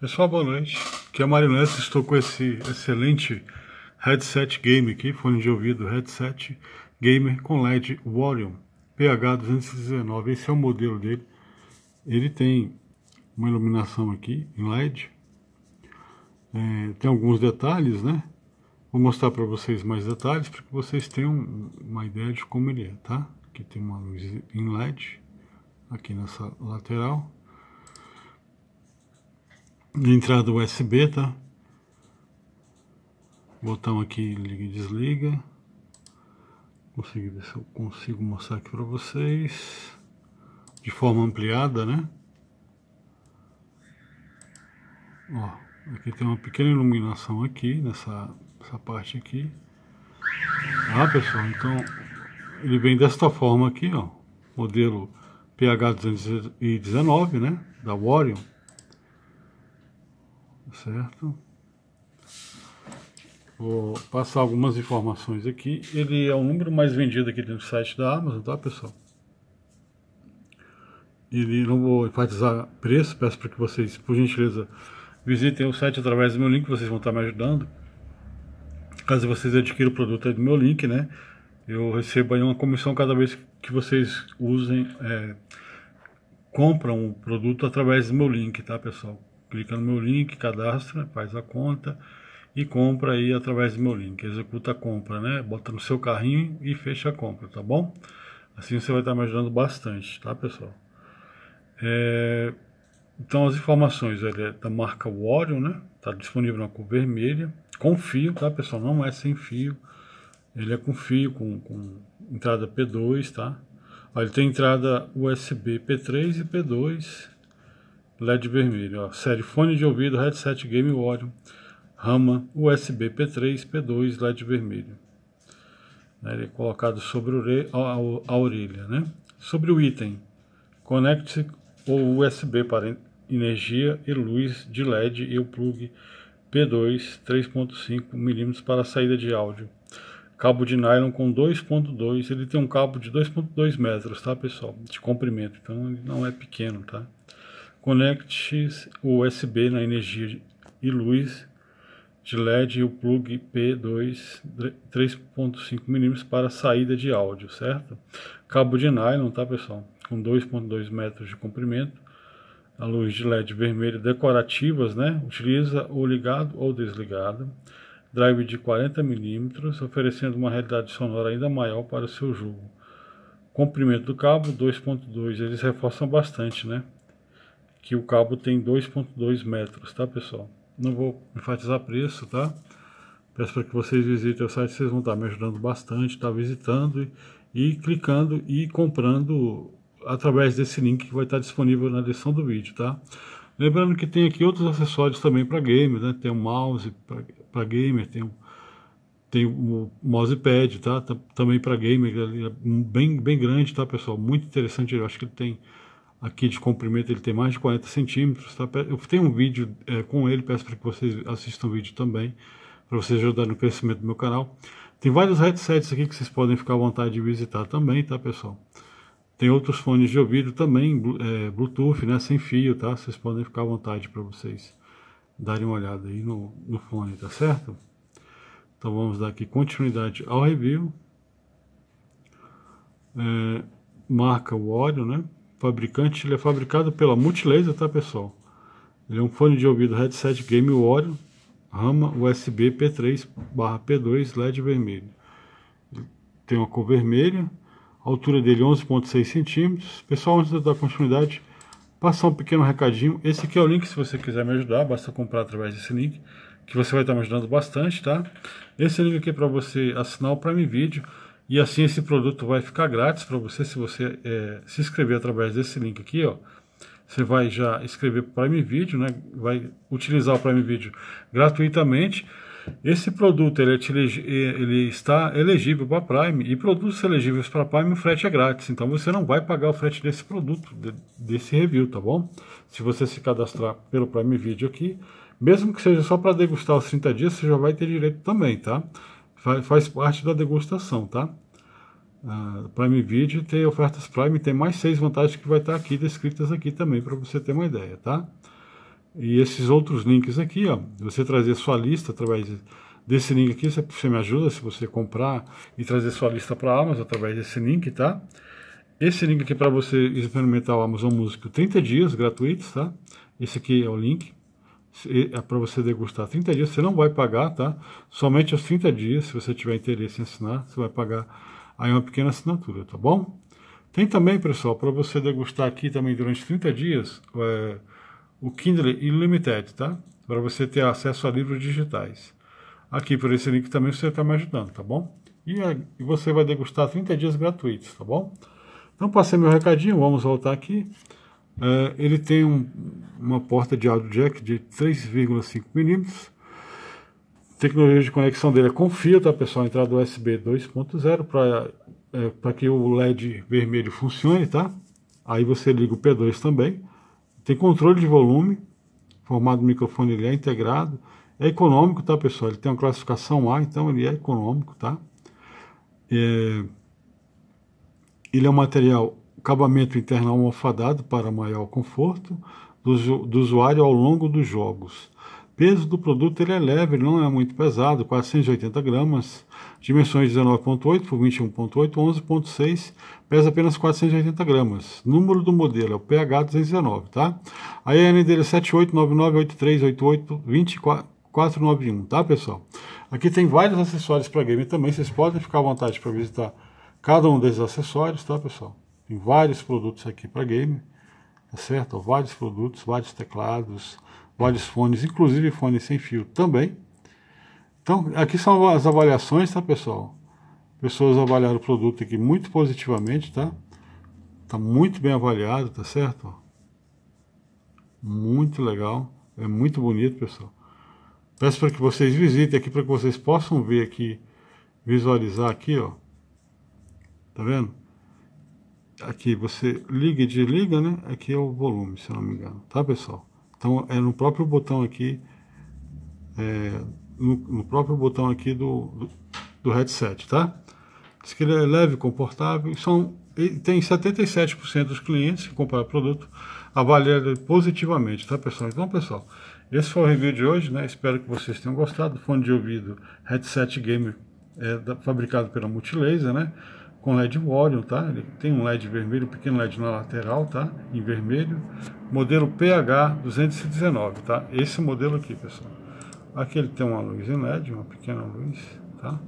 Pessoal, é boa noite. Aqui é Mário Neto, estou com esse excelente headset game aqui, fone de ouvido headset gamer com LED Warrior PH219. Esse é o modelo dele. Ele tem uma iluminação aqui em LED. É, tem alguns detalhes, né? Vou mostrar para vocês mais detalhes para que vocês tenham uma ideia de como ele é, tá? Aqui tem uma luz em LED aqui nessa lateral de entrada USB, tá? Botão aqui liga e desliga. Consegui ver se eu consigo mostrar aqui para vocês de forma ampliada, né? Ó, aqui tem uma pequena iluminação aqui nessa essa parte aqui. Ah, pessoal, então ele vem desta forma aqui, ó, modelo PH219, né, da Warrior certo? Vou passar algumas informações aqui. Ele é o número mais vendido aqui no site da Amazon, tá pessoal? Ele não vou enfatizar preço, peço para que vocês, por gentileza, visitem o site através do meu link, vocês vão estar me ajudando. Caso vocês adquiram o produto do meu link, né? Eu recebo aí uma comissão cada vez que vocês usem, é, compram o produto através do meu link, tá pessoal? clica no meu link, cadastra, faz a conta e compra aí através do meu link, executa a compra, né? Bota no seu carrinho e fecha a compra, tá bom? Assim você vai estar me ajudando bastante, tá pessoal? É... Então as informações é da marca Warrior, né? Tá disponível na cor vermelha, com fio, tá pessoal? Não é sem fio, ele é com fio, com, com entrada P2, tá? Olha, ele tem entrada USB P3 e P2, LED vermelho. Ó. Série fone de ouvido, headset Game Audio, rama USB P3, P2, LED vermelho. Né, ele é colocado sobre a orelha. Né? Sobre o item, conecte-se o USB para energia e luz de LED e o plug P2 3.5 mm para saída de áudio. Cabo de nylon com 2.2, ele tem um cabo de 2.2 metros, tá pessoal? De comprimento, então ele não é pequeno, tá? Conecte o USB na energia e luz de LED e o plug P2 3.5 mm para saída de áudio, certo? Cabo de nylon, tá pessoal? Com 2.2 metros de comprimento. A luz de LED vermelha decorativas, né? Utiliza o ligado ou desligado. Drive de 40 mm, oferecendo uma realidade sonora ainda maior para o seu jogo. Comprimento do cabo 2.2, eles reforçam bastante, né? que o cabo tem 2.2 metros, tá pessoal? Não vou enfatizar preço, tá? Peço para que vocês visitem o site, vocês vão estar me ajudando bastante, tá visitando e, e clicando e comprando através desse link que vai estar disponível na descrição do vídeo, tá? Lembrando que tem aqui outros acessórios também para gamer, né? Tem um mouse para gamer, tem o um, tem um mousepad, tá? Também para gamer, é bem, bem grande, tá, pessoal? Muito interessante, eu acho que ele tem aqui de comprimento ele tem mais de 40 centímetros. Tá? Eu tenho um vídeo é, com ele, peço para que vocês assistam o vídeo também, para vocês ajudarem no crescimento do meu canal. Tem vários headsets aqui que vocês podem ficar à vontade de visitar também, tá pessoal? Tem outros fones de ouvido também, é, Bluetooth, né, sem fio, tá? Vocês podem ficar à vontade para vocês darem uma olhada aí no, no fone, tá certo? Então vamos dar aqui continuidade ao review. É, marca o óleo, né? fabricante, ele é fabricado pela Multilaser, tá pessoal? Ele é um fone de ouvido headset Game Warrior, rama USB P3/P2 LED vermelho. tem uma cor vermelha, altura dele 11.6 centímetros. Pessoal, antes de dar continuidade, passar um pequeno recadinho. Esse aqui é o link se você quiser me ajudar, basta comprar através desse link, que você vai estar me ajudando bastante, tá? Esse link aqui é para você assinar o Prime Video e assim esse produto vai ficar grátis para você se você é, se inscrever através desse link aqui, ó. Você vai já escrever para o Prime Video, né? Vai utilizar o Prime Video gratuitamente. Esse produto ele, é, é ele está elegível para Prime e produtos elegíveis para Prime o frete é grátis. Então você não vai pagar o frete desse produto, de, desse review, tá bom? Se você se cadastrar pelo Prime Video aqui, mesmo que seja só para degustar os 30 dias, você já vai ter direito também, tá? faz, faz parte da degustação, tá? Uh, Prime Video tem ofertas Prime, tem mais seis vantagens que vai estar tá aqui descritas aqui também para você ter uma ideia, tá? E esses outros links aqui, ó, você trazer sua lista através desse link aqui, você, você me ajuda se você comprar e trazer sua lista para a Amazon através desse link, tá? Esse link aqui para você experimentar o Amazon Music 30 dias gratuitos, tá? Esse aqui é o link. É para você degustar 30 dias, você não vai pagar, tá? Somente os 30 dias, se você tiver interesse em assinar, você vai pagar aí uma pequena assinatura, tá bom? Tem também, pessoal, para você degustar aqui também durante 30 dias é, o Kindle Unlimited, tá? Para você ter acesso a livros digitais. Aqui por esse link também você está me ajudando, tá bom? E, é, e você vai degustar 30 dias gratuitos, tá bom? Então passei meu recadinho, vamos voltar aqui. É, ele tem um, uma porta de áudio jack de 3,5 milímetros. Tecnologia de conexão dele é com fio, tá pessoal? Entrada USB 2.0 para é, para que o LED vermelho funcione, tá? Aí você liga o P2 também. Tem controle de volume, formado microfone ele é integrado, é econômico, tá pessoal? Ele tem uma classificação A, então ele é econômico, tá? É... Ele é um material Acabamento interno almofadado para maior conforto do, do usuário ao longo dos jogos. Peso do produto ele é leve, ele não é muito pesado, 480 gramas. Dimensões 19.8 por 21.8, 11.6, pesa apenas 480 gramas. Número do modelo é o PH219, tá? A EN dele é 789983882491, tá, pessoal? Aqui tem vários acessórios para game também, vocês podem ficar à vontade para visitar cada um desses acessórios, tá, pessoal? Tem vários produtos aqui para game, tá certo? Vários produtos, vários teclados, vários fones, inclusive fones sem fio também. Então, aqui são as avaliações, tá, pessoal? Pessoas avaliaram o produto aqui muito positivamente, tá? Tá muito bem avaliado, tá certo? Muito legal, é muito bonito, pessoal. Peço para que vocês visitem aqui, para que vocês possam ver aqui, visualizar aqui, ó. Tá vendo? aqui você liga e desliga, né? Aqui é o volume, se não me engano, tá pessoal? Então é no próprio botão aqui, é, no, no, próprio botão aqui do, do, do headset, tá? Diz que ele é leve, confortável, são, tem 77% dos clientes que compraram o produto avaliaram positivamente, tá pessoal? Então pessoal, esse foi o review de hoje, né? Espero que vocês tenham gostado. Fone de ouvido, headset gamer é, da, fabricado pela Multilaser, né? com LED óleo, tá? Ele tem um LED vermelho, um pequeno LED na lateral, tá? Em vermelho. Modelo PH219, tá? Esse é modelo aqui, pessoal. Aqui ele tem uma luz em LED, uma pequena luz, tá?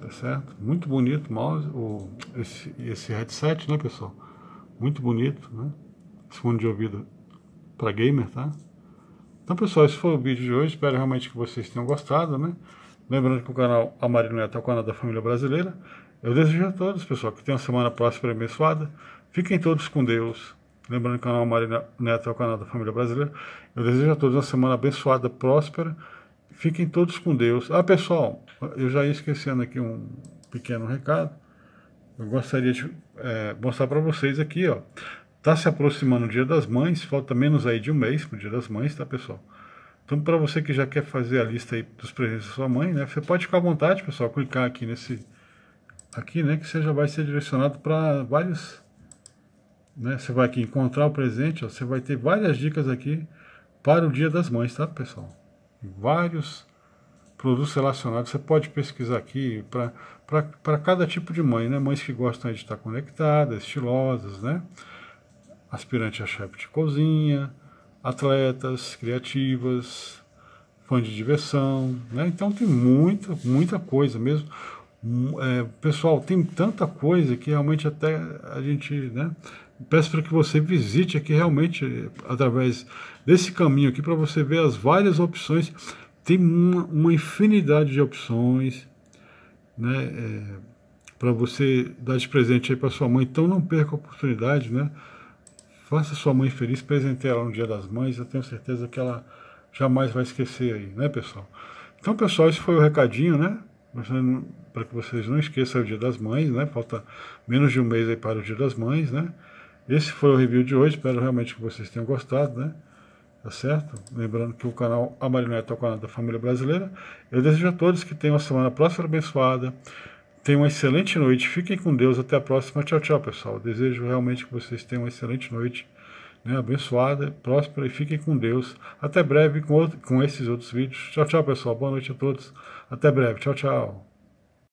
Tá certo? Muito bonito mouse, o, esse, esse headset, né, pessoal? Muito bonito, né? Esse fone de ouvido para gamer, tá? Então, pessoal, esse foi o vídeo de hoje. Espero realmente que vocês tenham gostado, né? Lembrando que o canal Amarino Neto é o canal da família brasileira. Eu desejo a todos, pessoal, que tenham uma semana próspera e abençoada. Fiquem todos com Deus. Lembrando que o canal Amarino Neto é o canal da família brasileira. Eu desejo a todos uma semana abençoada, próspera. Fiquem todos com Deus. Ah, pessoal, eu já ia esquecendo aqui um pequeno recado. Eu gostaria de é, mostrar para vocês aqui, ó. Tá se aproximando o Dia das Mães, falta menos aí de um mês para o Dia das Mães, tá, pessoal? Então, para você que já quer fazer a lista aí dos presentes da sua mãe, né, você pode ficar à vontade, pessoal, clicar aqui nesse aqui, né, que você já vai ser direcionado para vários, né, você vai aqui encontrar o presente, ó, você vai ter várias dicas aqui para o Dia das Mães, tá, pessoal? Vários produtos relacionados, você pode pesquisar aqui para cada tipo de mãe, né, mães que gostam de estar conectadas, estilosas, né, aspirante a chefe de cozinha, atletas, criativas, fã de diversão, né? Então tem muita, muita coisa mesmo. Hum, é, pessoal, tem tanta coisa que realmente até a gente, né? Peço para que você visite aqui realmente através desse caminho aqui para você ver as várias opções. Tem uma, uma infinidade de opções, né? É, para você dar de presente aí para sua mãe. Então não perca a oportunidade, né? Faça sua mãe feliz, presenteie ela no Dia das Mães, eu tenho certeza que ela jamais vai esquecer aí, né, pessoal? Então, pessoal, esse foi o recadinho, né? né para que vocês não esqueçam é o Dia das Mães, né? Falta menos de um mês aí para o Dia das Mães, né? Esse foi o review de hoje, espero realmente que vocês tenham gostado, né? Tá certo? Lembrando que o canal A Marinete é o canal da família brasileira. Eu desejo a todos que tenham uma semana próxima abençoada Tenham uma excelente noite, fiquem com Deus, até a próxima. Tchau, tchau, pessoal. Desejo realmente que vocês tenham uma excelente noite, né, abençoada, próspera e fiquem com Deus. Até breve com, outro, com esses outros vídeos. Tchau, tchau, pessoal. Boa noite a todos. Até breve. Tchau, tchau.